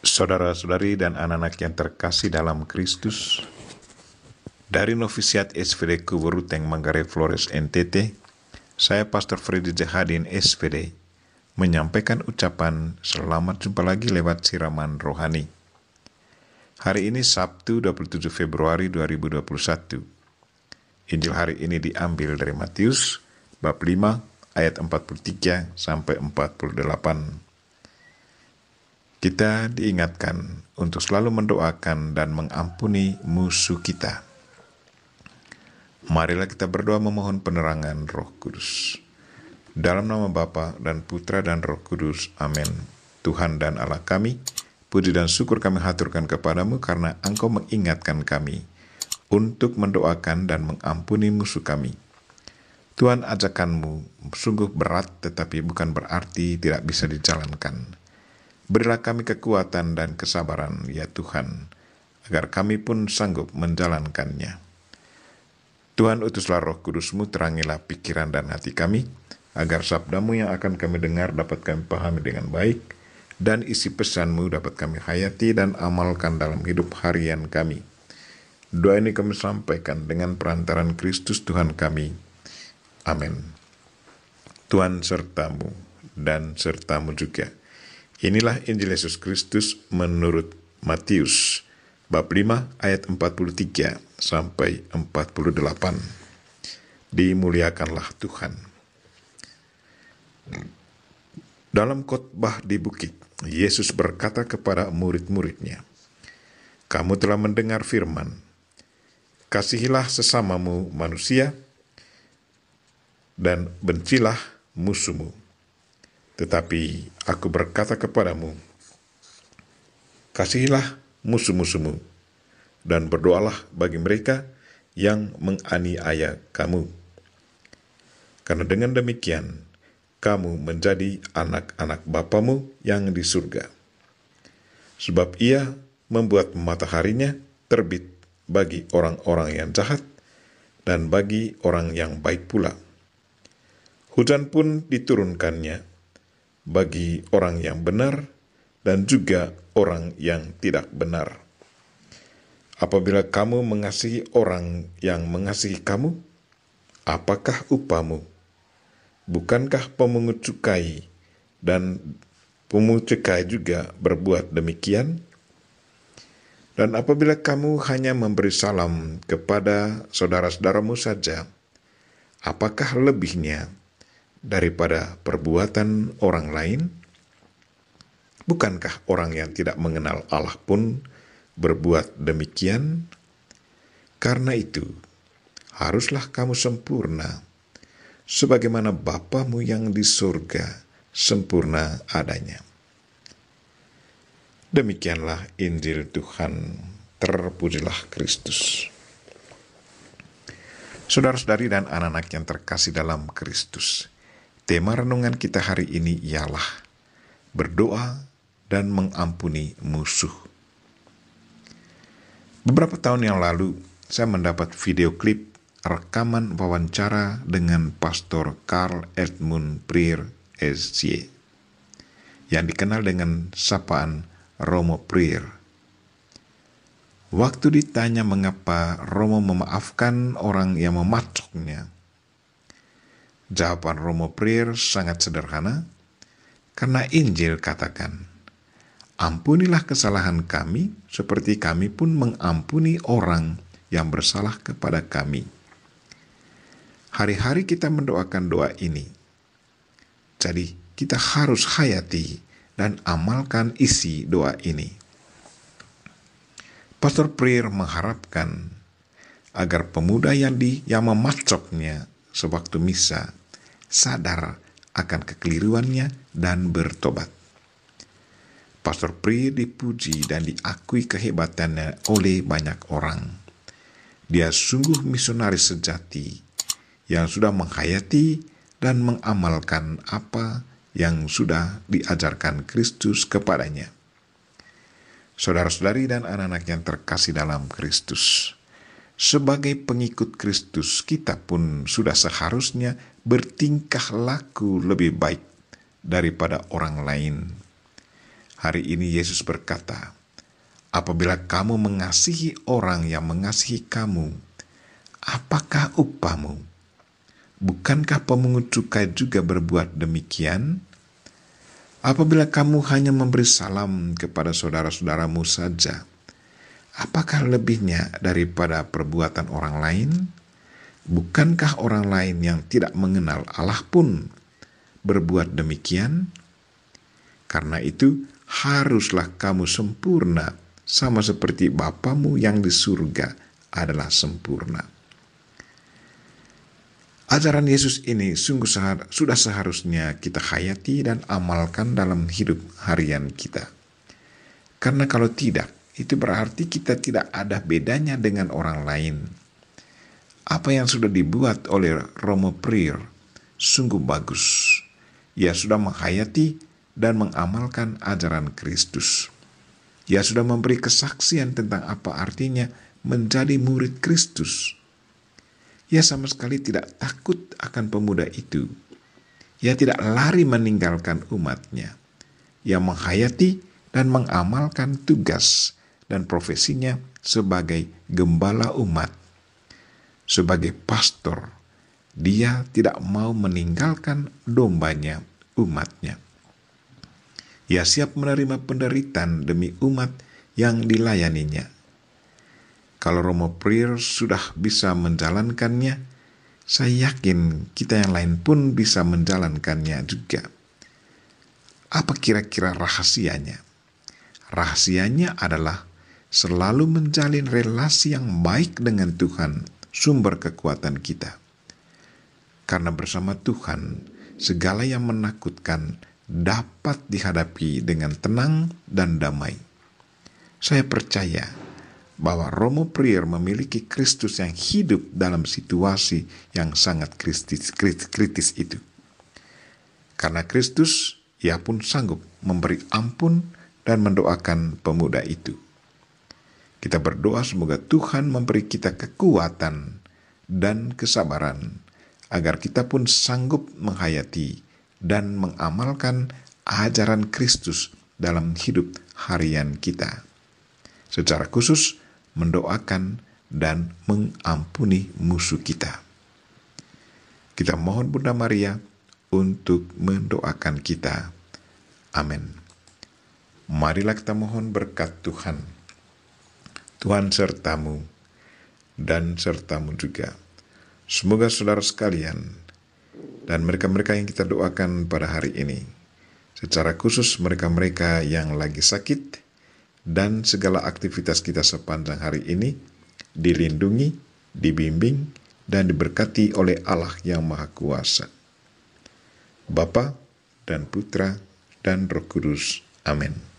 Saudara-saudari dan anak-anak yang terkasih dalam Kristus, dari Novisiat SVD Kuberuteng Manggarai Flores NTT, saya Pastor Freddy Jahadin SVD menyampaikan ucapan selamat jumpa lagi lewat siraman rohani. Hari ini Sabtu 27 Februari 2021. Injil hari ini diambil dari Matius bab 5 ayat 43 sampai 48. Kita diingatkan untuk selalu mendoakan dan mengampuni musuh kita. Marilah kita berdoa memohon penerangan Roh Kudus. Dalam nama Bapa dan Putra dan Roh Kudus. Amin. Tuhan dan Allah kami, puji dan syukur kami haturkan kepadamu karena Engkau mengingatkan kami untuk mendoakan dan mengampuni musuh kami. Tuhan ajakanmu sungguh berat tetapi bukan berarti tidak bisa dijalankan Berilah kami kekuatan dan kesabaran, ya Tuhan, agar kami pun sanggup menjalankannya. Tuhan utuslah roh kudusmu, terangilah pikiran dan hati kami, agar sabdamu yang akan kami dengar dapat kami pahami dengan baik, dan isi pesanmu dapat kami hayati dan amalkan dalam hidup harian kami. Doa ini kami sampaikan dengan perantaran Kristus Tuhan kami. Amin. Tuhan sertamu dan sertamu juga. Inilah Injil Yesus Kristus menurut Matius bab 5 ayat 43 sampai 48. Dimuliakanlah Tuhan. Dalam khotbah di bukit, Yesus berkata kepada murid-muridnya, "Kamu telah mendengar firman, kasihilah sesamamu manusia dan bencilah musuhmu." Tetapi aku berkata kepadamu, kasihilah musuh-musuhmu, dan berdoalah bagi mereka yang menganiaya kamu. Karena dengan demikian, kamu menjadi anak-anak Bapamu yang di surga. Sebab ia membuat mataharinya terbit bagi orang-orang yang jahat dan bagi orang yang baik pula. Hujan pun diturunkannya bagi orang yang benar dan juga orang yang tidak benar. Apabila kamu mengasihi orang yang mengasihi kamu, apakah upamu? Bukankah pemungut cukai dan pemungut cukai juga berbuat demikian? Dan apabila kamu hanya memberi salam kepada saudara-saudaramu saja, apakah lebihnya daripada perbuatan orang lain? Bukankah orang yang tidak mengenal Allah pun berbuat demikian? Karena itu, haruslah kamu sempurna, sebagaimana Bapamu yang di surga sempurna adanya. Demikianlah Injil Tuhan, terpujilah Kristus. Saudara-saudari dan anak-anak yang terkasih dalam Kristus, Tema renungan kita hari ini ialah berdoa dan mengampuni musuh. Beberapa tahun yang lalu, saya mendapat video klip rekaman wawancara dengan Pastor Carl Edmund Prier SC yang dikenal dengan sapaan Romo Prier. Waktu ditanya mengapa Romo memaafkan orang yang memacoknya, Jawaban Romo Prier sangat sederhana, karena Injil katakan, Ampunilah kesalahan kami, seperti kami pun mengampuni orang yang bersalah kepada kami. Hari-hari kita mendoakan doa ini. Jadi, kita harus hayati dan amalkan isi doa ini. Pastor Prier mengharapkan agar pemuda yang di yang memacoknya sewaktu misa sadar akan kekeliruannya dan bertobat. Pastor Pri dipuji dan diakui kehebatannya oleh banyak orang. Dia sungguh misionaris sejati yang sudah menghayati dan mengamalkan apa yang sudah diajarkan Kristus kepadanya. Saudara-saudari dan anak-anak yang terkasih dalam Kristus, sebagai pengikut Kristus, kita pun sudah seharusnya bertingkah laku lebih baik daripada orang lain. Hari ini Yesus berkata, "Apabila kamu mengasihi orang yang mengasihi kamu, apakah upamu? Bukankah pemungut cukai juga berbuat demikian?" Apabila kamu hanya memberi salam kepada saudara-saudaramu saja, apakah lebihnya daripada perbuatan orang lain? Bukankah orang lain yang tidak mengenal Allah pun berbuat demikian? Karena itu, haruslah kamu sempurna, sama seperti Bapamu yang di surga adalah sempurna. Ajaran Yesus ini sungguh sehar sudah seharusnya kita hayati dan amalkan dalam hidup harian kita. Karena kalau tidak, itu berarti kita tidak ada bedanya dengan orang lain apa yang sudah dibuat oleh Romo Prier sungguh bagus. Ia sudah menghayati dan mengamalkan ajaran Kristus. Ia sudah memberi kesaksian tentang apa artinya menjadi murid Kristus. Ia sama sekali tidak takut akan pemuda itu. Ia tidak lari meninggalkan umatnya. Ia menghayati dan mengamalkan tugas dan profesinya sebagai gembala umat sebagai pastor, dia tidak mau meninggalkan dombanya, umatnya. Ia siap menerima penderitaan demi umat yang dilayaninya. Kalau Romo Prier sudah bisa menjalankannya, saya yakin kita yang lain pun bisa menjalankannya juga. Apa kira-kira rahasianya? Rahasianya adalah selalu menjalin relasi yang baik dengan Tuhan sumber kekuatan kita. Karena bersama Tuhan, segala yang menakutkan dapat dihadapi dengan tenang dan damai. Saya percaya bahwa Romo Prier memiliki Kristus yang hidup dalam situasi yang sangat kritis, kritis, kritis itu. Karena Kristus, ia pun sanggup memberi ampun dan mendoakan pemuda itu. Kita berdoa semoga Tuhan memberi kita kekuatan dan kesabaran agar kita pun sanggup menghayati dan mengamalkan ajaran Kristus dalam hidup harian kita. Secara khusus mendoakan dan mengampuni musuh kita. Kita mohon Bunda Maria untuk mendoakan kita. Amin. Marilah kita mohon berkat Tuhan. Tuhan sertamu dan sertamu juga. Semoga saudara sekalian dan mereka-mereka yang kita doakan pada hari ini, secara khusus mereka-mereka yang lagi sakit dan segala aktivitas kita sepanjang hari ini, dilindungi, dibimbing, dan diberkati oleh Allah yang Maha Kuasa. Bapa dan Putra dan Roh Kudus. Amin.